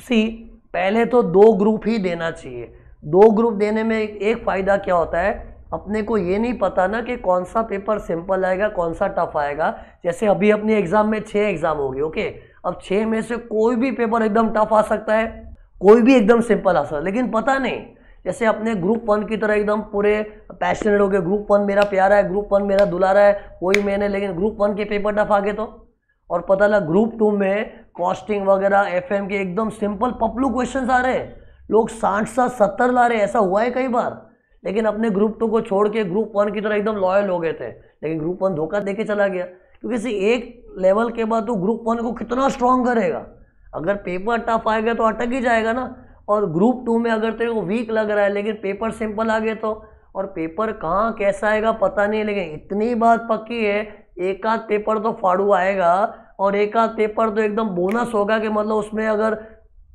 सी पहले तो दो ग्रुप ही देना चाहिए दो ग्रुप देने में एक, फ़ायदा क्या होता है अपने को ये नहीं पता ना कि कौन सा पेपर सिंपल आएगा कौन सा टफ आएगा जैसे अभी अपने एग्ज़ाम में छः एग्ज़ाम होगी ओके अब छः में से कोई भी पेपर एकदम टफ आ सकता है कोई भी एकदम सिंपल आ सकता है लेकिन पता नहीं जैसे अपने ग्रुप वन की तरह एकदम पूरे पैशनेट हो गए ग्रुप वन मेरा प्यारा है ग्रुप वन मेरा दुलारा है कोई मैंने लेकिन ग्रुप वन के पेपर टफ आ गए तो और पता लगा ग्रुप टू में कॉस्टिंग वगैरह एफ के एकदम सिंपल पपलू क्वेश्चन आ रहे हैं लोग साठ साठ सत्तर ला रहे ऐसा हुआ है कई बार लेकिन अपने ग्रुप टू को छोड़ के ग्रुप वन की तरह एकदम लॉयल हो गए थे लेकिन ग्रुप वन धोखा दे के चला गया क्योंकि इसी एक लेवल के बाद तो ग्रुप वन को कितना स्ट्रांग करेगा अगर पेपर टफ आएगा तो अटक ही जाएगा ना और ग्रुप टू में अगर तेरे को वीक लग रहा है लेकिन पेपर सिंपल आ गए तो और पेपर कहाँ कैसा आएगा पता नहीं लेकिन इतनी बात पक्की है एक आध पेपर तो फाड़ू आएगा और एक आध पेपर तो एकदम बोनस होगा कि मतलब उसमें अगर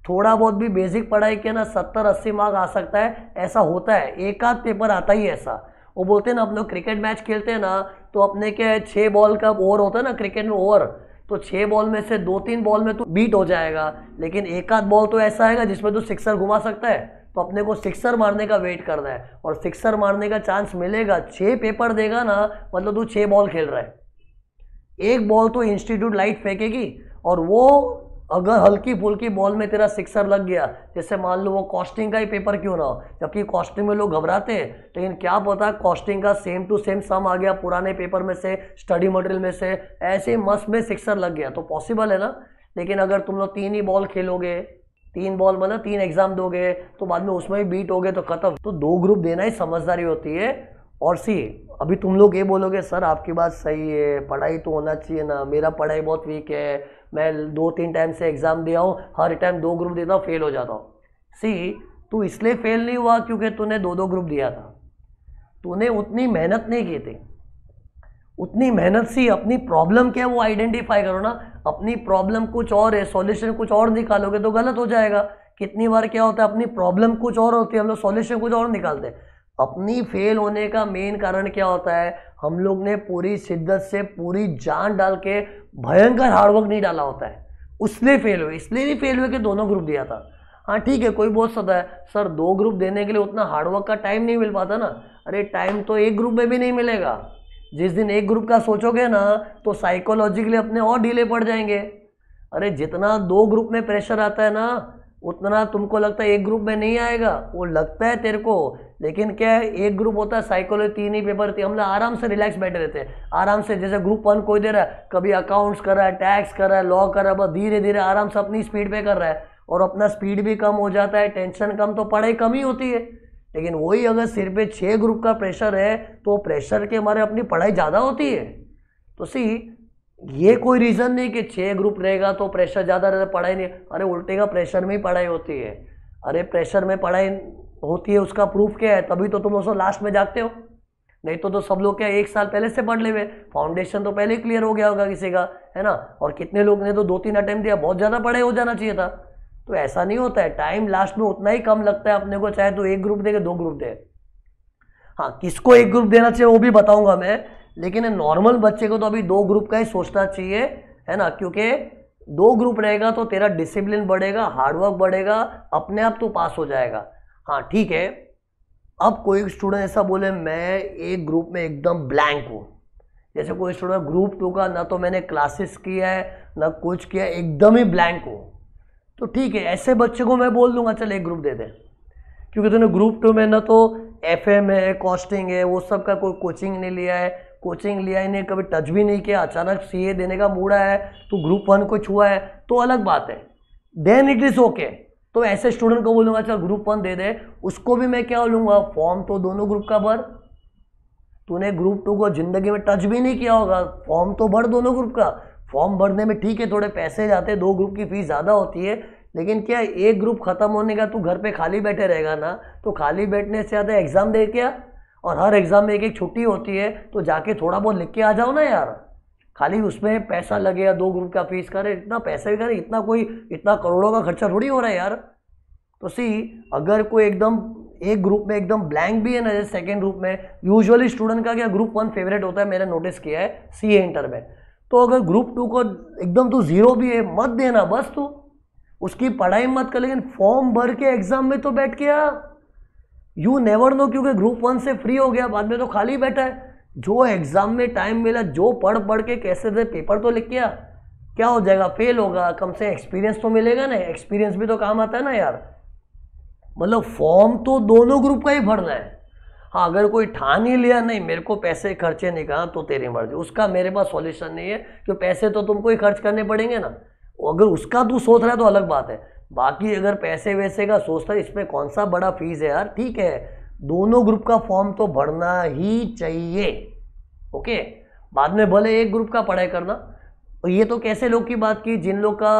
थोड़ा बहुत भी बेसिक पढ़ाई किया ना सत्तर अस्सी मार्क आ सकता है ऐसा होता है एक आध पेपर आता ही ऐसा वो बोलते हैं ना हम लोग क्रिकेट मैच खेलते हैं ना तो अपने के छः बॉल का ओवर होता है ना क्रिकेट में ओवर तो छः बॉल में से दो तीन बॉल में तो बीट हो जाएगा लेकिन एक आध बॉल तो ऐसा आएगा जिसमें तो सिक्सर घुमा सकता है तो अपने को सिक्सर मारने का वेट करना है और सिक्सर मारने का चांस मिलेगा छः पेपर देगा ना मतलब तू छः बॉल खेल रहा है एक बॉल तो इंस्टीट्यूट लाइट फेंकेगी और वो अगर हल्की फुल्की बॉल में तेरा सिक्सर लग गया जैसे मान लो वो कॉस्टिंग का ही पेपर क्यों ना हो जबकि कॉस्टिंग में लोग घबराते हैं लेकिन क्या पता कॉस्टिंग का सेम टू सेम सम आ गया पुराने पेपर में से स्टडी मटेरियल में से ऐसे मस्त में सिक्सर लग गया तो पॉसिबल है ना लेकिन अगर तुम लोग तीन ही बॉल खेलोगे तीन बॉल मतलब तीन एग्जाम दोगे तो बाद में उसमें भी बीट हो गए तो खत्म तो दो ग्रुप देना ही समझदारी होती है और सी अभी तुम लोग ये बोलोगे सर आपकी बात सही है पढ़ाई तो होना चाहिए ना मेरा पढ़ाई बहुत वीक है मैं दो तीन टाइम से एग्ज़ाम दिया हूँ हर टाइम दो ग्रुप देता हूँ फेल हो जाता हूँ सी तू इसलिए फेल नहीं हुआ क्योंकि तूने दो दो ग्रुप दिया था तूने उतनी मेहनत नहीं की थी उतनी मेहनत सी अपनी प्रॉब्लम क्या है वो आइडेंटिफाई करो ना अपनी प्रॉब्लम कुछ और है सॉल्यूशन कुछ और निकालोगे तो गलत हो जाएगा कितनी बार क्या होता है अपनी प्रॉब्लम कुछ और होती है हम लोग सॉल्यूशन कुछ और निकालते हैं अपनी फेल होने का मेन कारण क्या होता है हम लोग ने पूरी शिद्दत से पूरी जान डाल के भयंकर हार्डवर्क नहीं डाला होता है उसने फेल हुए इसलिए नहीं फेल हुए कि दोनों ग्रुप दिया था हाँ ठीक है कोई बहुत सदा है सर दो ग्रुप देने के लिए उतना हार्डवर्क का टाइम नहीं मिल पाता ना अरे टाइम तो एक ग्रुप में भी नहीं मिलेगा जिस दिन एक ग्रुप का सोचोगे ना तो साइकोलॉजिकली अपने और डीले पड़ जाएंगे अरे जितना दो ग्रुप में प्रेशर आता है ना उतना तुमको लगता है एक ग्रुप में नहीं आएगा वो लगता है तेरे को लेकिन क्या है एक ग्रुप होता है साइकोलॉजी तीन ही पेपर थी हम लोग आराम से रिलैक्स बैठे रहते हैं आराम से जैसे ग्रुप वन कोई दे रहा है कभी अकाउंट्स कर रहा है टैक्स कर रहा है लॉ कर रहा है बस धीरे धीरे आराम से अपनी स्पीड पे कर रहा है और अपना स्पीड भी कम हो जाता है टेंशन कम तो पढ़ाई कम ही होती है लेकिन वही अगर सिर पे छः ग्रुप का प्रेशर है तो प्रेशर के हमारे अपनी पढ़ाई ज़्यादा होती है तो सी ये कोई रीज़न नहीं कि छः ग्रुप रहेगा तो प्रेशर ज़्यादा रहता पढ़ाई नहीं अरे उल्टे का प्रेशर में ही पढ़ाई होती है अरे प्रेशर में पढ़ाई तो होती है उसका प्रूफ क्या है तभी तो तुम उसको लास्ट में जागते हो नहीं तो तो सब लोग क्या एक साल पहले से पढ़ ले हुए फाउंडेशन तो पहले क्लियर हो गया होगा किसी का है ना और कितने लोग ने तो दो तीन अटैम्प्ट दिया बहुत ज़्यादा पढ़े हो जाना चाहिए था तो ऐसा नहीं होता है टाइम लास्ट में उतना ही कम लगता है अपने को चाहे तो एक ग्रुप दे के दो ग्रुप दे हाँ किसको एक ग्रुप देना चाहिए वो भी बताऊंगा मैं लेकिन नॉर्मल बच्चे को तो अभी दो ग्रुप का ही सोचना चाहिए है ना क्योंकि दो ग्रुप रहेगा तो तेरा डिसिप्लिन बढ़ेगा हार्डवर्क बढ़ेगा अपने आप तो पास हो जाएगा हाँ ठीक है अब कोई स्टूडेंट ऐसा बोले मैं एक ग्रुप में एकदम ब्लैंक हूँ जैसे कोई स्टूडेंट ग्रुप टू का ना तो मैंने क्लासेस किया है ना कुछ किया एकदम ही ब्लैंक हूँ तो ठीक है ऐसे बच्चे को मैं बोल दूंगा चल एक ग्रुप दे दे क्योंकि तूने ग्रुप टू में ना तो एफ है कॉस्टिंग है वो सब का कोई कोचिंग नहीं लिया है कोचिंग लिया ही नहीं कभी टच भी नहीं किया अचानक ए देने का मूड आया है तो ग्रुप वन को छुआ है तो अलग बात है देन इट इज़ ओके तो ऐसे स्टूडेंट को बोलूँगा चल ग्रुप वन दे दे उसको भी मैं क्या बोलूँगा फॉर्म तो दोनों ग्रुप का भर तूने ग्रुप टू को ज़िंदगी में टच भी नहीं किया होगा फॉर्म तो भर दोनों ग्रुप का फॉर्म भरने में ठीक है थोड़े पैसे जाते दो ग्रुप की फ़ीस ज़्यादा होती है लेकिन क्या एक ग्रुप ख़त्म होने का तू घर पे खाली बैठे रहेगा ना तो खाली बैठने से ज़्यादा एग्ज़ाम दे क्या और हर एग्ज़ाम में एक एक छुट्टी होती है तो जाके थोड़ा बहुत लिख के आ जाओ ना यार खाली उसमें पैसा या दो ग्रुप का फीस करे इतना पैसा भी करे इतना कोई इतना करोड़ों का खर्चा थोड़ी हो रहा है यार तो सी अगर कोई एकदम एक ग्रुप में एकदम ब्लैंक भी है ना जैसे सेकेंड ग्रुप में यूजुअली स्टूडेंट का क्या ग्रुप वन फेवरेट होता है मैंने नोटिस किया है सी ए इंटर में तो अगर ग्रुप टू को एकदम तो जीरो भी है मत देना बस तू उसकी पढ़ाई मत कर लेकिन फॉर्म भर के एग्जाम में तो बैठ गया यू नेवर नो क्योंकि ग्रुप वन से फ्री हो गया बाद में तो खाली बैठा है जो एग्ज़ाम में टाइम मिला जो पढ़ पढ़ के कैसे थे पेपर तो लिख गया क्या हो जाएगा फेल होगा कम से एक्सपीरियंस तो मिलेगा ना एक्सपीरियंस भी तो काम आता है ना यार मतलब फॉर्म तो दोनों ग्रुप का ही भरना है हाँ अगर कोई ठान ही लिया नहीं मेरे को पैसे खर्चे नहीं कहा तो तेरी मर्जी उसका मेरे पास सॉल्यूशन नहीं है कि पैसे तो तुमको ही खर्च करने पड़ेंगे ना अगर उसका तू सोच रहा है तो अलग बात है बाकी अगर पैसे वैसे का सोचता है इसमें कौन सा बड़ा फीस है यार ठीक है दोनों ग्रुप का फॉर्म तो भरना ही चाहिए ओके बाद में भले एक ग्रुप का पढ़ाई करना और ये तो कैसे लोग की बात की जिन लोग का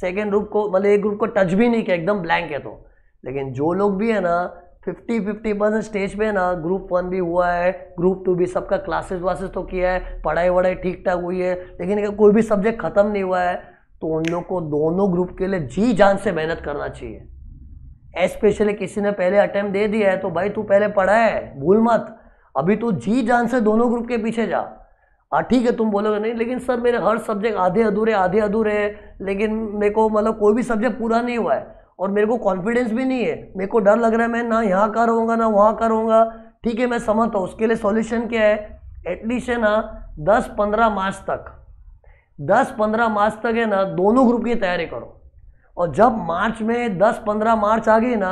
सेकेंड ग्रुप को मतलब एक ग्रुप को टच भी नहीं किया एकदम ब्लैंक है तो लेकिन जो लोग भी है ना फिफ्टी फिफ्टी परसेंट स्टेज पे ना ग्रुप वन भी हुआ है ग्रुप टू भी सबका क्लासेस वासेस तो किया है पढ़ाई वढ़ाई ठीक ठाक हुई है लेकिन अगर कोई भी सब्जेक्ट ख़त्म नहीं हुआ है तो उन लोग को दोनों ग्रुप के लिए जी जान से मेहनत करना चाहिए स्पेशली किसी ने पहले अटैम्प्ट दे दिया है तो भाई तू पहले पढ़ा है भूल मत अभी तू जी जान से दोनों ग्रुप के पीछे जा हाँ ठीक है तुम बोलोगे नहीं लेकिन सर मेरे हर सब्जेक्ट आधे अधूरे आधे अधूरे है लेकिन मेरे को मतलब कोई भी सब्जेक्ट पूरा नहीं हुआ है और मेरे को कॉन्फिडेंस भी नहीं है मेरे को डर लग रहा है मैं ना यहाँ का रहूँगा ना वहाँ का रहूँगा ठीक है मैं समझता हूँ उसके लिए सॉल्यूशन क्या है एटलीस्ट है ना दस पंद्रह मार्च तक दस पंद्रह मार्च तक है ना दोनों ग्रुप की तैयारी करो और जब मार्च में 10-15 मार्च आ गई ना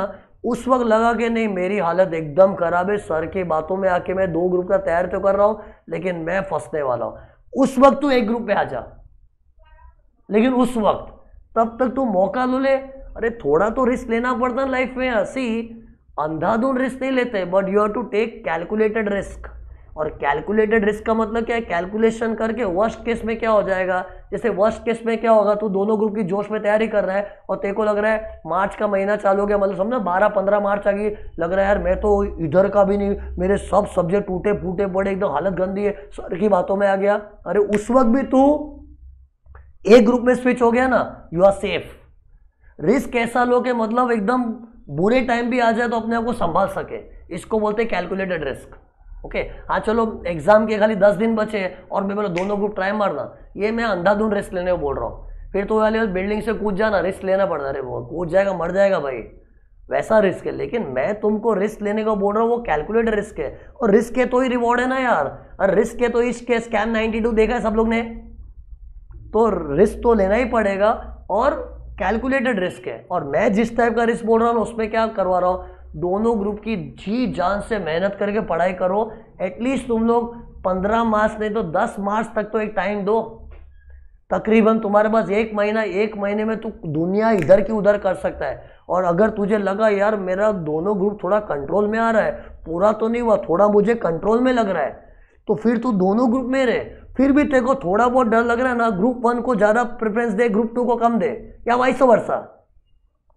उस वक्त लगा कि नहीं मेरी हालत एकदम खराब है सर की बातों में आके मैं दो ग्रुप का तैयार तो कर रहा हूँ लेकिन मैं फंसने वाला हूँ उस वक्त तू एक ग्रुप पे आ जा लेकिन उस वक्त तब तक तू मौका लो तो ले अरे थोड़ा तो रिस्क लेना पड़ता लाइफ में हंसी अंधाधुन रिस्क नहीं लेते but you have to take calculated risk और कैलकुलेटेड रिस्क का मतलब क्या है कैलकुलेशन करके वर्स्ट केस में क्या हो जाएगा जैसे वर्स्ट केस में क्या होगा तू दोनों ग्रुप की जोश में तैयारी कर रहा है और तेरे को लग रहा है मार्च का महीना चालू हो गया मतलब समझो बारह पंद्रह मार्च आ गई लग रहा है यार मैं तो इधर का भी नहीं मेरे सब सब्जेक्ट टूटे फूटे पड़े एकदम हालत गंदी है सर की बातों में आ गया अरे उस वक्त भी तू एक ग्रुप में स्विच हो गया ना यू आर सेफ रिस्क ऐसा लो के मतलब एकदम बुरे टाइम भी आ जाए तो अपने आप को संभाल सके इसको बोलते कैलकुलेटेड रिस्क ओके हाँ चलो एग्जाम के खाली दस दिन बचे और मैं बोलो दोनों ग्रुप ट्राई मारना ये मैं अंधाधुंध रिस्क लेने को बोल रहा हूँ फिर तो वाले बिल्डिंग से कूद जाना रिस्क लेना पड़ता है वो कूद जाएगा मर जाएगा भाई वैसा रिस्क है लेकिन मैं तुमको रिस्क लेने का बोल रहा हूँ वो कैलकुलेटेड रिस्क है और रिस्क है तो ही रिवॉर्ड है ना यार और रिस्क तो है तो इसके है स्कैम टू देखा है सब लोग ने तो रिस्क तो लेना ही पड़ेगा और कैलकुलेटेड रिस्क है और मैं जिस टाइप का रिस्क बोल रहा हूँ उसमें क्या करवा रहा हूँ दोनों ग्रुप की जी जान से मेहनत करके पढ़ाई करो एटलीस्ट तुम लोग पंद्रह मार्च नहीं तो दस मार्च तक तो एक टाइम दो तकरीबन तुम्हारे पास एक महीना एक महीने में तू दुनिया इधर की उधर कर सकता है और अगर तुझे लगा यार मेरा दोनों ग्रुप थोड़ा कंट्रोल में आ रहा है पूरा तो नहीं हुआ थोड़ा मुझे कंट्रोल में लग रहा है तो फिर तू दोनों ग्रुप में रहे फिर भी तेरे को थोड़ा बहुत डर लग रहा है ना ग्रुप वन को ज़्यादा प्रेफरेंस दे ग्रुप टू को कम दे या वाइस वर्षा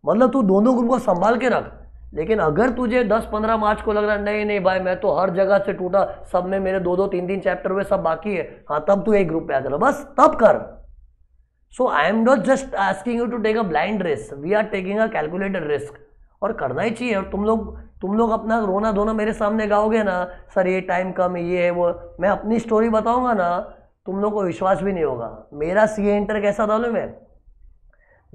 मतलब तू दोनों ग्रुप को संभाल के रख लेकिन अगर तुझे 10-15 मार्च को लग रहा है नहीं नहीं भाई मैं तो हर जगह से टूटा सब में मेरे दो दो तीन तीन चैप्टर हुए सब बाकी है हाँ तब तू एक ग्रुप पे आ जा बस तब कर so I am not just asking you to take a blind risk we are taking a calculated risk और करना ही चाहिए और तुम लोग तुम लोग अपना रोना धोना मेरे सामने गाओगे ना सर ये टाइम कम ये है वो मैं अपनी स्टोरी बताऊंगा ना तुम लोग को विश्वास भी नहीं होगा मेरा सी ए इंटर कैसा था मैं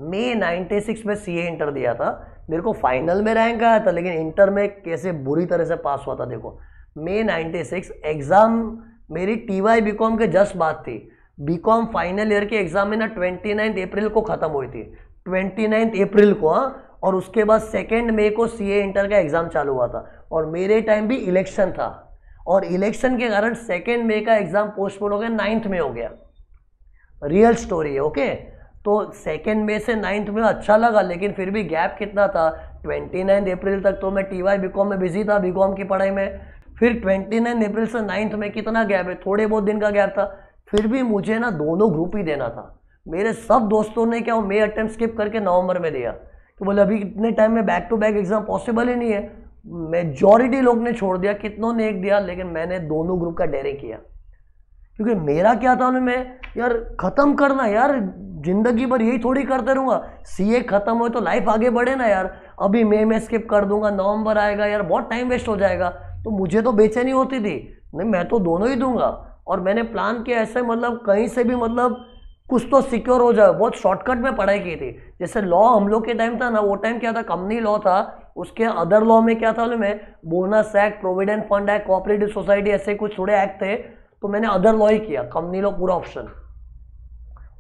मई सिक्स में सी ए इंटर दिया था मेरे को फाइनल में रैंक आया था लेकिन इंटर में कैसे बुरी तरह से पास हुआ था देखो मे 96 एग्ज़ाम मेरी टी वाई बी कॉम के जस्ट बात थी बी कॉम फाइनल ईयर के एग्ज़ाम में ना ट्वेंटी नाइन्थ अप्रैल को ख़त्म हुई थी ट्वेंटी नाइन्थ अप्रैल को हाँ और उसके बाद सेकेंड मे को सी ए इंटर का एग्ज़ाम चालू हुआ था और मेरे टाइम भी इलेक्शन था और इलेक्शन के कारण सेकेंड मे का एग्ज़ाम पोस्टपोन हो गया नाइन्थ में हो गया रियल स्टोरी है ओके तो सेकेंड में से नाइन्थ में अच्छा लगा लेकिन फिर भी गैप कितना था ट्वेंटी नाइन्थ अप्रैल तक तो मैं टी वाई बी कॉम में बिजी था बी कॉम की पढ़ाई में फिर ट्वेंटी नाइन अप्रैल से नाइन्थ में कितना गैप है थोड़े बहुत दिन का गैप था फिर भी मुझे ना दोनों ग्रुप ही देना था मेरे सब दोस्तों ने क्या मई अटैम्प्ट स्किप करके नवंबर में दिया तो बोले अभी इतने टाइम में back to back exam possible ही नहीं है मेजॉरिटी लोग ने छोड़ दिया कितनों ने एक दिया लेकिन मैंने दोनों ग्रुप का डेरे किया क्योंकि मेरा क्या था उनमें यार ख़त्म करना यार ज़िंदगी भर यही थोड़ी करते रहूँगा सी ए ख़त्म हो तो लाइफ आगे बढ़े ना यार अभी मे में स्किप कर दूंगा नवंबर आएगा यार बहुत टाइम वेस्ट हो जाएगा तो मुझे तो बेचैनी होती थी नहीं मैं तो दोनों ही दूंगा और मैंने प्लान किया ऐसे मतलब कहीं से भी मतलब कुछ तो सिक्योर हो जाए बहुत शॉर्टकट में पढ़ाई की थी जैसे लॉ हम लोग के टाइम था ना वो टाइम क्या था कंपनी लॉ था उसके अदर लॉ में क्या था मैं bonus act provident fund act cooperative society ऐसे कुछ थोड़े एक्ट थे तो मैंने अदर लॉ ही किया कंपनी लॉ पूरा ऑप्शन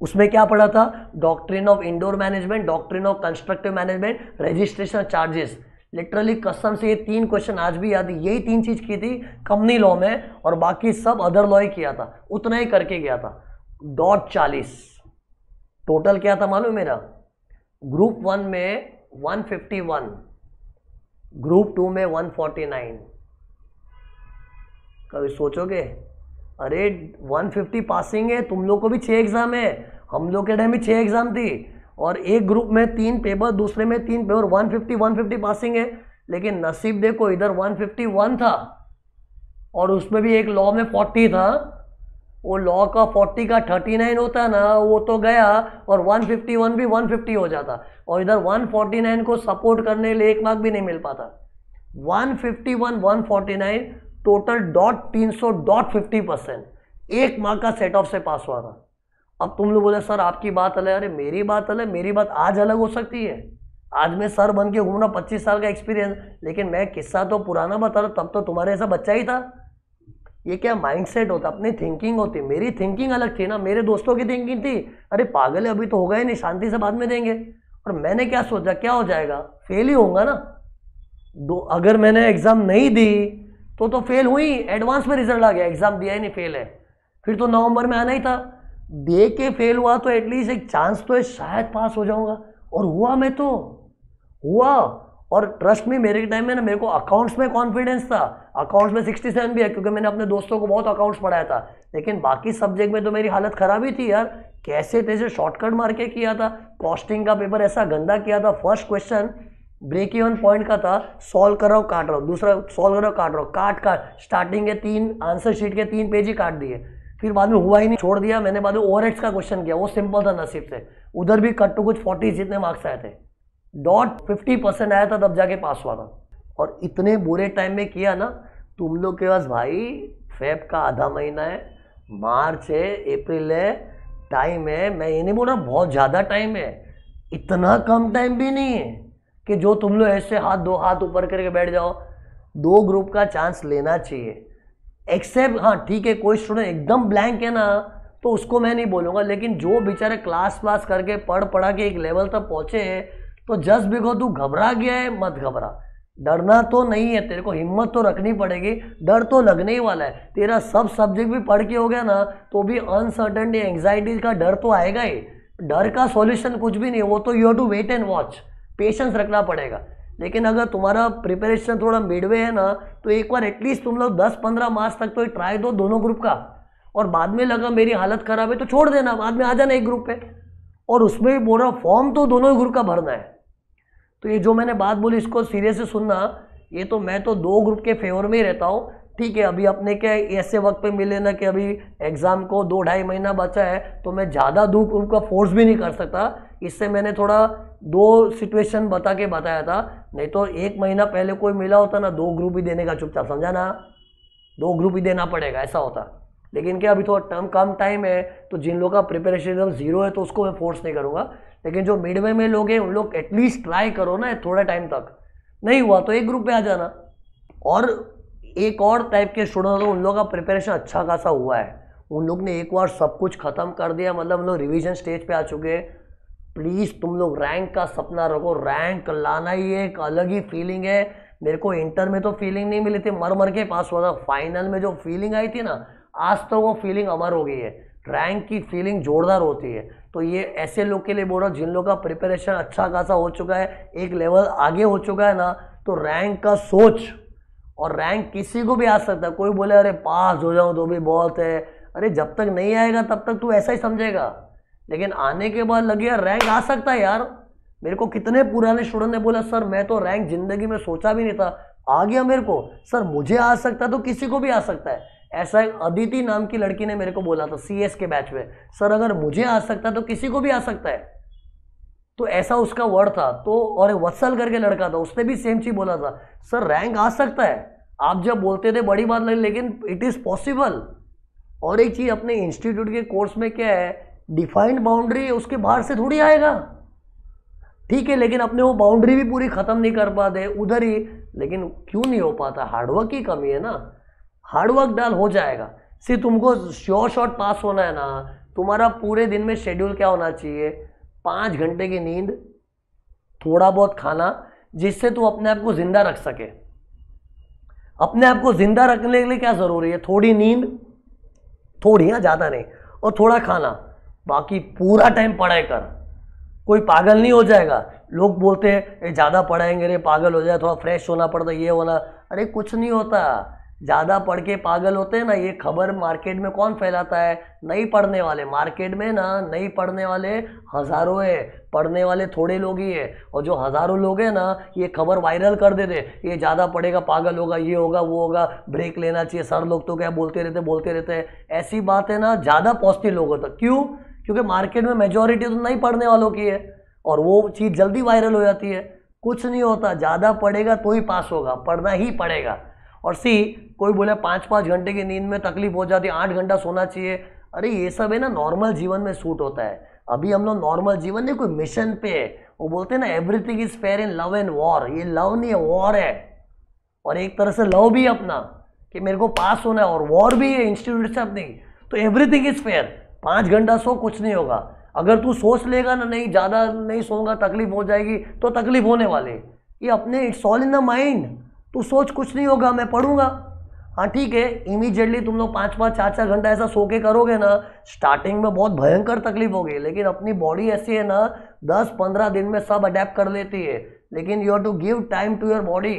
उसमें क्या पढ़ा था doctrine of indoor management doctrine of constructive management registration charges literally कसम से ये तीन क्वेश्चन आज भी याद यही तीन चीज़ की थी कंपनी लॉ में और बाकी सब अदर लॉ ही किया था उतना ही करके गया था डॉट चालीस टोटल क्या था मालूम मेरा ग्रुप वन में 151 ग्रुप टू में 149 कभी सोचोगे अरे 150 पासिंग है तुम लोग को भी छः एग्ज़ाम है हम लोग के टाइम भी छः एग्ज़ाम थी और एक ग्रुप में तीन पेपर दूसरे में तीन पेपर 150 150 पासिंग है लेकिन नसीब देखो इधर 151 था और उसमें भी एक लॉ में 40 था वो लॉ का 40 का 39 होता ना वो तो गया और 151 भी 150 हो जाता और इधर 149 को सपोर्ट करने के लिए एक मार्क भी नहीं मिल पाता 151 149 टोटल डॉट तीन सौ डॉट फिफ्टी परसेंट एक मार्क का सेट ऑफ से पास हुआ था अब तुम लोग बोले सर आपकी बात अलग अरे मेरी बात अलग मेरी बात आज अलग हो सकती है आज मैं सर बन के घूमना पच्चीस साल का एक्सपीरियंस लेकिन मैं किस्सा तो पुराना बता रहा तब तो तुम्हारे ऐसा बच्चा ही था ये क्या माइंडसेट होता अपनी थिंकिंग होती मेरी थिंकिंग अलग थी ना मेरे दोस्तों की थिंकिंग थी अरे पागल है अभी तो होगा ही नहीं शांति से बाद में देंगे और मैंने क्या सोचा क्या हो जाएगा फेल ही होगा ना दो अगर मैंने एग्ज़ाम नहीं दी तो तो फेल हुई एडवांस में रिजल्ट आ गया एग्जाम दिया ही नहीं फेल है फिर तो नवंबर में आना ही था दे के फेल हुआ तो एटलीस्ट एक चांस तो है शायद पास हो जाऊंगा और हुआ मैं तो हुआ और ट्रस्ट में मेरे टाइम में ना मेरे को अकाउंट्स में कॉन्फिडेंस था अकाउंट्स में सिक्सटी सेवन भी है क्योंकि मैंने अपने दोस्तों को बहुत अकाउंट्स पढ़ाया था लेकिन बाकी सब्जेक्ट में तो मेरी हालत ख़राब ही थी यार कैसे तैसे शॉर्टकट मार के किया था कॉस्टिंग का पेपर ऐसा गंदा किया था first question break even point का था सॉल्व कर रहा हूँ काट रहा हूँ दूसरा सॉल्व कर रहा हूँ काट रहा हूँ काट काट स्टार्टिंग के तीन आंसर शीट के तीन पेज ही काट दिए फिर बाद में हुआ ही नहीं छोड़ दिया मैंने बाद में ओवर का क्वेश्चन किया वो सिंपल था नसीब से उधर भी कट टू कुछ फोर्टी जितने मार्क्स आए थे डॉट फिफ्टी परसेंट आया था तब जाके पास हुआ था और इतने बुरे टाइम में किया ना तुम लोग के पास भाई फेब का आधा महीना है मार्च है अप्रैल है टाइम है मैं ये नहीं बोल रहा बहुत ज़्यादा टाइम है इतना कम टाइम भी नहीं है कि जो तुम लोग ऐसे हाथ दो हाथ ऊपर करके बैठ जाओ दो ग्रुप का चांस लेना चाहिए एक्सेप्ट हाँ ठीक है कोई स्टूडेंट एकदम ब्लैंक है ना तो उसको मैं नहीं बोलूँगा लेकिन जो बेचारे क्लास क्लास करके पढ़ पढ़ा के एक लेवल तक पहुँचे हैं तो जस्ट बिको तू घबरा गया है मत घबरा डरना तो नहीं है तेरे को हिम्मत तो रखनी पड़ेगी डर तो लगने ही वाला है तेरा सब सब्जेक्ट भी पढ़ के हो गया ना तो भी अनसर्टनटी एंग्जाइटी का डर तो आएगा ही डर का सॉल्यूशन कुछ भी नहीं वो तो you have to wait and watch patience रखना पड़ेगा लेकिन अगर तुम्हारा प्रिपरेशन थोड़ा मिडवे है ना तो एक बार एटलीस्ट तुम लोग दस पंद्रह मार्च तक तो ट्राई दो दोनों ग्रुप का और बाद में लगा मेरी हालत ख़राब है तो छोड़ देना बाद में आ जाना एक ग्रुप पे और उसमें भी बोल रहा फॉर्म तो दोनों ही ग्रुप का भरना है तो ये जो मैंने बात बोली इसको सीरियसली सुनना ये तो मैं तो दो ग्रुप के फेवर में ही रहता हूँ ठीक है अभी अपने क्या ऐसे वक्त पे मिले ना कि अभी एग्ज़ाम को दो ढाई महीना बचा है तो मैं ज़्यादा दो ग्रुप का फोर्स भी नहीं कर सकता इससे मैंने थोड़ा दो सिचुएशन बता के बताया था नहीं तो एक महीना पहले कोई मिला होता ना दो ग्रुप ही देने का चुपचाप समझा ना दो ग्रुप ही देना पड़ेगा ऐसा होता लेकिन क्या अभी थोड़ा तो टर्म कम टाइम है तो जिन लोग का प्रिपरेशन एकदम जीरो है तो उसको मैं फोर्स नहीं करूँगा लेकिन जो मिडवे में लोग हैं उन लोग एटलीस्ट ट्राई करो ना थोड़ा टाइम तक नहीं हुआ तो एक ग्रुप में आ जाना और एक और टाइप के स्टूडेंट तो उन लोग का प्रिपरेशन अच्छा खासा हुआ है उन लोग ने एक बार सब कुछ ख़त्म कर दिया मतलब हम लोग रिविजन स्टेज पे आ चुके हैं प्लीज़ तुम लोग रैंक का सपना रखो रैंक लाना ही एक अलग ही फीलिंग है मेरे को इंटर में तो फीलिंग नहीं मिली थी मर मर के पास हुआ था फाइनल में जो फीलिंग आई थी ना आज तो वो फीलिंग अमर हो गई है रैंक की फीलिंग जोरदार होती है तो ये ऐसे लोग के लिए बोल रहा हूँ जिन लोग का प्रिपरेशन अच्छा खासा हो चुका है एक लेवल आगे हो चुका है ना तो रैंक का सोच और रैंक किसी को भी आ सकता है कोई बोले अरे पास हो जाऊँ तो भी बहुत है अरे जब तक नहीं आएगा तब तक तू ऐसा ही समझेगा लेकिन आने के बाद लगे यार रैंक आ सकता है यार मेरे को कितने पुराने स्टूडेंट ने बोला सर मैं तो रैंक जिंदगी में सोचा भी नहीं था आ गया मेरे को सर मुझे आ सकता है तो किसी को भी आ सकता है ऐसा एक अदिति नाम की लड़की ने मेरे को बोला था सी के बैच में सर अगर मुझे आ सकता है तो किसी को भी आ सकता है तो ऐसा उसका वर्ड था तो और एक वत्सल करके लड़का था उसने भी सेम चीज़ बोला था सर रैंक आ सकता है आप जब बोलते थे बड़ी बात लगी लेकिन इट इज़ पॉसिबल और एक चीज़ अपने इंस्टीट्यूट के कोर्स में क्या है डिफाइंड बाउंड्री उसके बाहर से थोड़ी आएगा ठीक है लेकिन अपने वो बाउंड्री भी पूरी ख़त्म नहीं कर पाते उधर ही लेकिन क्यों नहीं हो पाता हार्डवर्क की कमी है ना हार्डवर्क डाल हो जाएगा सिर्फ तुमको श्योर शॉर्ट पास होना है ना तुम्हारा पूरे दिन में शेड्यूल क्या होना चाहिए पाँच घंटे की नींद थोड़ा बहुत खाना जिससे तू अपने आप को ज़िंदा रख सके अपने आप को ज़िंदा रखने के लिए क्या ज़रूरी है थोड़ी नींद थोड़ी या ज़्यादा नहीं और थोड़ा खाना बाकी पूरा टाइम पढ़ाई कर कोई पागल नहीं हो जाएगा लोग बोलते हैं ज़्यादा पढ़ाएंगे रे पागल हो जाए थोड़ा फ्रेश होना पड़ता ये होना अरे कुछ नहीं होता ज़्यादा पढ़ के पागल होते हैं ना ये खबर मार्केट में कौन फैलाता है नहीं पढ़ने वाले मार्केट में ना नहीं पढ़ने वाले हज़ारों है पढ़ने वाले थोड़े लोग ही है और जो हज़ारों लोग हैं ना ये खबर वायरल कर देते ये ज़्यादा पढ़ेगा पागल होगा ये होगा वो होगा ब्रेक लेना चाहिए सर लोग तो क्या बोलते रहते बोलते रहते ऐसी बात है ना ज़्यादा पॉजिटिव लोग होता क्यों क्योंकि मार्केट में मेजोरिटी तो नहीं पढ़ने वालों की है और वो चीज़ जल्दी वायरल हो जाती है कुछ नहीं होता ज़्यादा पढ़ेगा तो ही पास होगा पढ़ना ही पड़ेगा और सी कोई बोले पाँच पाँच घंटे की नींद में तकलीफ हो जाती है आठ घंटा सोना चाहिए अरे ये सब है ना नॉर्मल जीवन में सूट होता है अभी हम लोग नॉर्मल जीवन नहीं कोई मिशन पे है वो बोलते हैं ना everything is fair in love and war ये लव नहीं है वॉर है और एक तरह से लव भी अपना कि मेरे को पास होना है और वॉर भी है इंस्टीट्यूट से अपनी तो एवरीथिंग इज फेयर पाँच घंटा सो कुछ नहीं होगा अगर तू सोच लेगा ना नहीं ज़्यादा नहीं सोऊंगा तकलीफ हो जाएगी तो तकलीफ होने वाले ये अपने it's all in the mind तू सोच कुछ नहीं होगा मैं पढ़ूंगा हाँ ठीक है इमीजिएटली तुम लोग पाँच पाँच चार चार घंटा ऐसा सो के करोगे ना स्टार्टिंग में बहुत भयंकर तकलीफ होगी लेकिन अपनी बॉडी ऐसी है ना दस पंद्रह दिन में सब अडेप्ट कर लेती है लेकिन you have to give time to your body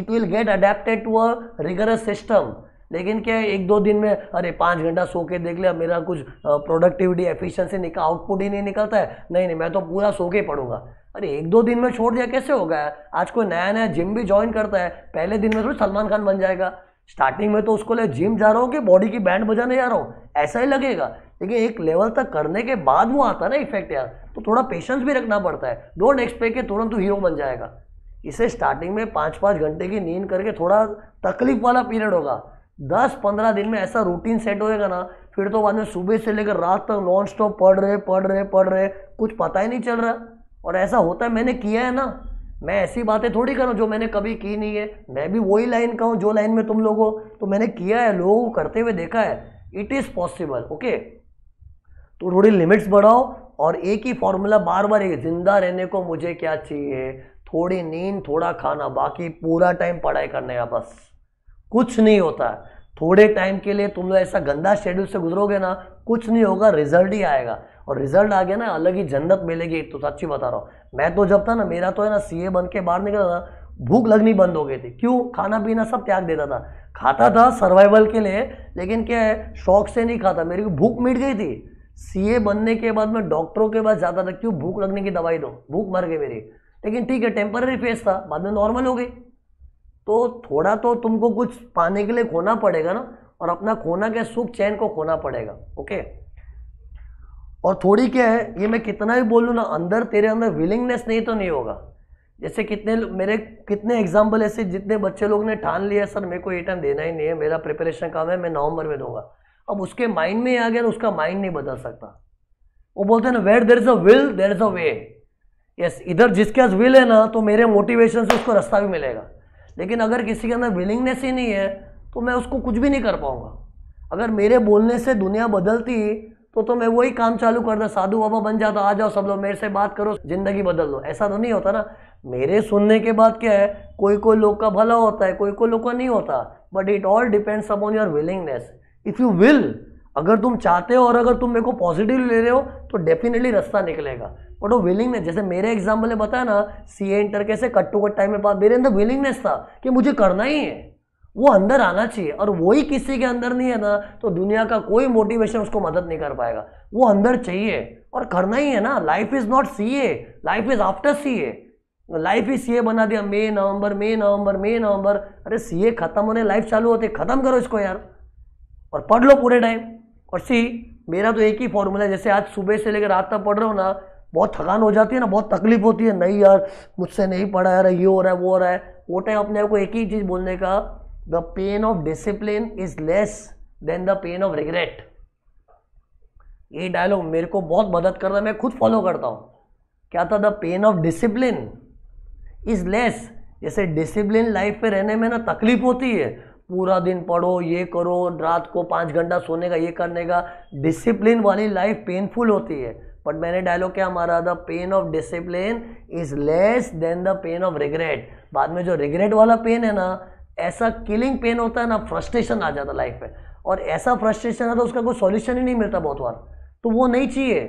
it will get adapted to a rigorous system लेकिन क्या एक दो दिन में अरे पाँच घंटा सो के देख लिया मेरा कुछ प्रोडक्टिविटी एफिशिएंसी निकल आउटपुट ही नहीं निकलता है नहीं नहीं मैं तो पूरा सो के पढ़ूंगा अरे एक दो दिन में छोड़ दिया कैसे होगा आज कोई नया नया जिम भी ज्वाइन करता है पहले दिन में थोड़ी सलमान खान बन जाएगा स्टार्टिंग में तो उसको ले जिम जा रहा हूँ कि बॉडी की बैंड बजाने जा रहा हूँ ऐसा ही लगेगा लेकिन एक लेवल तक करने के बाद वो आता है ना इफेक्ट यार तो थोड़ा पेशेंस भी रखना पड़ता है डोंट एक्सपेक्ट के तुरंत हीरो बन जाएगा इसे स्टार्टिंग में पाँच पाँच घंटे की नींद करके थोड़ा तकलीफ वाला पीरियड होगा दस पंद्रह दिन में ऐसा रूटीन सेट होएगा ना फिर तो बाद में सुबह से लेकर रात तक नॉन स्टॉप पढ़ रहे पढ़ रहे पढ़ रहे कुछ पता ही नहीं चल रहा और ऐसा होता है मैंने किया है ना मैं ऐसी बातें थोड़ी करूँ जो मैंने कभी की नहीं है मैं भी वही लाइन का हूँ जो लाइन में तुम लोग हो तो मैंने किया है लोगों को करते हुए देखा है इट इज़ पॉसिबल ओके तो थोड़ी लिमिट्स बढ़ाओ और एक ही फॉर्मूला बार बार एक जिंदा रहने को मुझे क्या चाहिए थोड़ी नींद थोड़ा खाना बाकी पूरा टाइम पढ़ाई करने का बस कुछ नहीं होता थोड़े टाइम के लिए तुम लोग ऐसा गंदा शेड्यूल से गुजरोगे ना कुछ नहीं होगा रिजल्ट ही आएगा और रिजल्ट आ गया ना अलग ही जन्नत मिलेगी तो सच्ची बता रहा हूँ मैं तो जब था ना मेरा तो है ना सीए बन के बाहर निकला था भूख लगनी बंद हो गई थी क्यों खाना पीना सब त्याग देता था खाता था सर्वाइवल के लिए लेकिन क्या है शौक से नहीं खाता मेरी भूख मिट गई थी सीए बनने के बाद मैं डॉक्टरों के पास जाता था क्यों भूख लगने की दवाई दो भूख मर गई मेरी लेकिन ठीक है टेम्पररी फेस था बाद में नॉर्मल हो गई तो थोड़ा तो तुमको कुछ पाने के लिए खोना पड़ेगा ना और अपना खोना क्या सुख चैन को खोना पड़ेगा ओके और थोड़ी क्या है ये मैं कितना भी बोलूँ ना अंदर तेरे अंदर विलिंगनेस नहीं तो नहीं होगा जैसे कितने मेरे कितने एग्जाम्पल ऐसे जितने बच्चे लोग ने ठान लिया सर मेरे को ये टाइम देना ही नहीं है मेरा प्रिपरेशन काम है मैं नवंबर में दूंगा अब उसके माइंड में आ गया तो उसका माइंड नहीं बदल सकता वो बोलते हैं ना where there is a will there is a way yes इधर जिसके आज विल है ना तो मेरे मोटिवेशन से उसको रास्ता भी मिलेगा लेकिन अगर किसी के अंदर विलिंगनेस ही नहीं है तो मैं उसको कुछ भी नहीं कर पाऊँगा अगर मेरे बोलने से दुनिया बदलती तो तो मैं वही काम चालू करता साधु बाबा बन जाता आ जाओ सब लोग मेरे से बात करो ज़िंदगी बदल लो ऐसा तो नहीं होता ना मेरे सुनने के बाद क्या है कोई कोई लोग का भला होता है कोई कोई लोग का नहीं होता but it all depends upon your willingness if you will अगर तुम चाहते हो और अगर तुम मेरे को पॉजिटिव ले रहे हो तो डेफिनेटली रास्ता निकलेगा बट वो विलिंगनेस जैसे मेरे एग्जाम्पल ने बताया ना सी एंटर कैसे कट टू कट टाइम में पास मेरे अंदर विलिंगनेस था कि मुझे करना ही है वो अंदर आना चाहिए और वही किसी के अंदर नहीं है ना तो दुनिया का कोई मोटिवेशन उसको मदद नहीं कर पाएगा वो अंदर चाहिए और करना ही है ना life is not C A life is after C A life ही ए बना दिया मई नवंबर मई नवंबर मई नवंबर अरे सी ए खत्म होने लाइफ चालू होते खत्म करो इसको यार और पढ़ लो पूरे टाइम और सी मेरा तो एक ही फॉर्मूला है जैसे आज सुबह से लेकर रात तक पढ़ रहे हो ना बहुत थकान हो जाती है ना बहुत तकलीफ होती है नहीं यार मुझसे नहीं पढ़ा यार ये हो रहा है वो हो रहा है वो टाइम अपने आप को एक ही चीज़ बोलने का the pain of discipline is less than the pain of regret ये डायलॉग मेरे को बहुत मदद करता है मैं खुद फॉलो करता हूँ क्या था the pain of discipline is less जैसे डिसिप्लिन लाइफ में रहने में ना तकलीफ होती है पूरा दिन पढ़ो ये करो रात को पाँच घंटा सोने का ये करने का डिसिप्लिन वाली लाइफ पेनफुल होती है बट मैंने डायलॉग क्या मारा था pain of discipline is less than the pain of regret बाद में जो रिग्रेट वाला पेन है ना ऐसा किलिंग पेन होता है ना फ्रस्ट्रेशन आ जाता लाइफ में और ऐसा फ्रस्ट्रेशन आता तो उसका कोई सॉल्यूशन ही नहीं मिलता बहुत बार तो वो नहीं चाहिए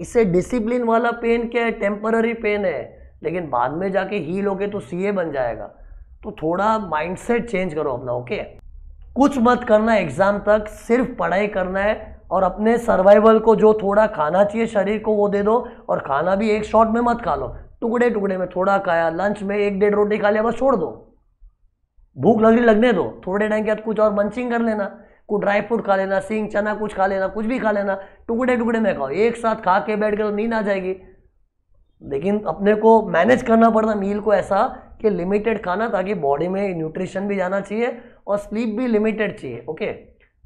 इससे डिसिप्लिन वाला पेन क्या है टेम्पररी पेन है लेकिन बाद में जाके हील होके तो सीए बन जाएगा तो थोड़ा माइंडसेट चेंज करो अपना ओके कुछ मत करना एग्ज़ाम तक सिर्फ पढ़ाई करना है और अपने सर्वाइवल को जो थोड़ा खाना चाहिए शरीर को वो दे दो और खाना भी एक शॉट में मत खा लो टुकड़े टुकड़े में थोड़ा खाया लंच में एक डेढ़ रोटी खा लिया बस छोड़ दो भूख लगनी लगने दो थोड़े टाइम के बाद कुछ और मंचिंग कर लेना कुछ ड्राई फ्रूट खा लेना सिंग चना कुछ खा लेना कुछ भी खा लेना टुकड़े टुकड़े में खाओ एक साथ खा के बैठ कर तो नींद आ जाएगी लेकिन अपने को मैनेज करना पड़ता मील को ऐसा कि लिमिटेड खाना ताकि बॉडी में न्यूट्रिशन भी जाना चाहिए और स्लीप भी लिमिटेड चाहिए ओके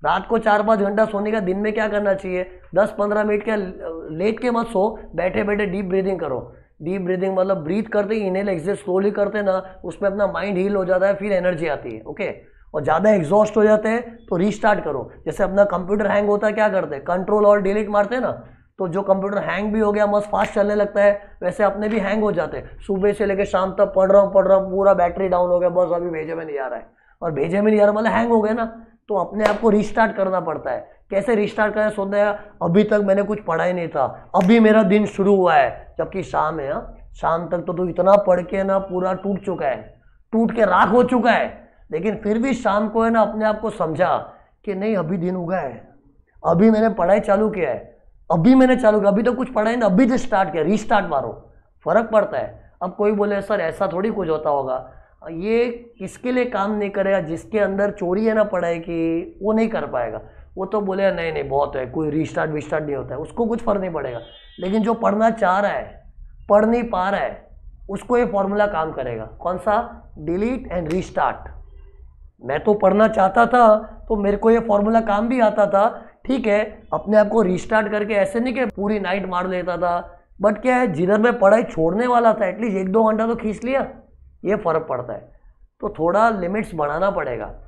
रात को चार पाँच घंटा सोने का दिन में क्या करना चाहिए दस पंद्रह मिनट के लेट के मत सो बैठे बैठे डीप ब्रीदिंग करो डीप ब्रीदिंग मतलब ब्रीथ करते ही इन्हेल एक्सेल स्लोली करते ना उसमें अपना माइंड हील हो जाता है फिर एनर्जी आती है ओके और ज़्यादा एग्जॉस्ट हो जाते हैं तो रीस्टार्ट करो जैसे अपना कंप्यूटर हैंग होता है क्या करते हैं कंट्रोल और डिलीट मारते हैं ना तो जो कंप्यूटर हैंग भी हो गया मस्त फास्ट चलने लगता है वैसे अपने भी हैंग हो जाते हैं सुबह से लेकर शाम तक पढ़ रहा हूँ पढ़ रहा हूँ पूरा बैटरी डाउन हो गया बस अभी भेजे में नहीं आ रहा है और भेजे में नहीं आ रहा मतलब हैंग हो गया ना तो अपने आप को रिस्टार्ट करना पड़ता है कैसे रिस्टार्ट करें सोचते हैं अभी तक मैंने कुछ पढ़ा ही नहीं था अभी मेरा दिन शुरू हुआ है जबकि शाम है हा? शाम तक तो तू इतना पढ़ के ना पूरा टूट चुका है टूट के राख हो चुका है लेकिन फिर भी शाम को है ना अपने आप को समझा कि नहीं अभी दिन उगा है अभी मैंने पढ़ाई चालू किया है अभी मैंने चालू किया अभी तो कुछ पढ़ाई ना अभी से तो स्टार्ट किया रिस्टार्ट मारो फर्क पड़ता है अब कोई बोले सर ऐसा थोड़ी कुछ होता होगा ये किसके लिए काम नहीं करेगा जिसके अंदर चोरी है ना है कि वो नहीं कर पाएगा वो तो बोले नहीं नहीं बहुत है कोई रिस्टार्ट विस्टार्ट नहीं होता है उसको कुछ फर्क नहीं पड़ेगा लेकिन जो पढ़ना चाह रहा है पढ़ नहीं पा रहा है उसको ये फॉर्मूला काम करेगा कौन सा डिलीट एंड रीस्टार्ट मैं तो पढ़ना चाहता था तो मेरे को ये फॉर्मूला काम भी आता था ठीक है अपने आप को रिस्टार्ट करके ऐसे नहीं कि पूरी नाइट मार लेता था बट क्या है जिधर मैं पढ़ाई छोड़ने वाला था एटलीस्ट एक दो घंटा तो खींच लिया ये फ़र्क पड़ता है तो थोड़ा लिमिट्स बढ़ाना पड़ेगा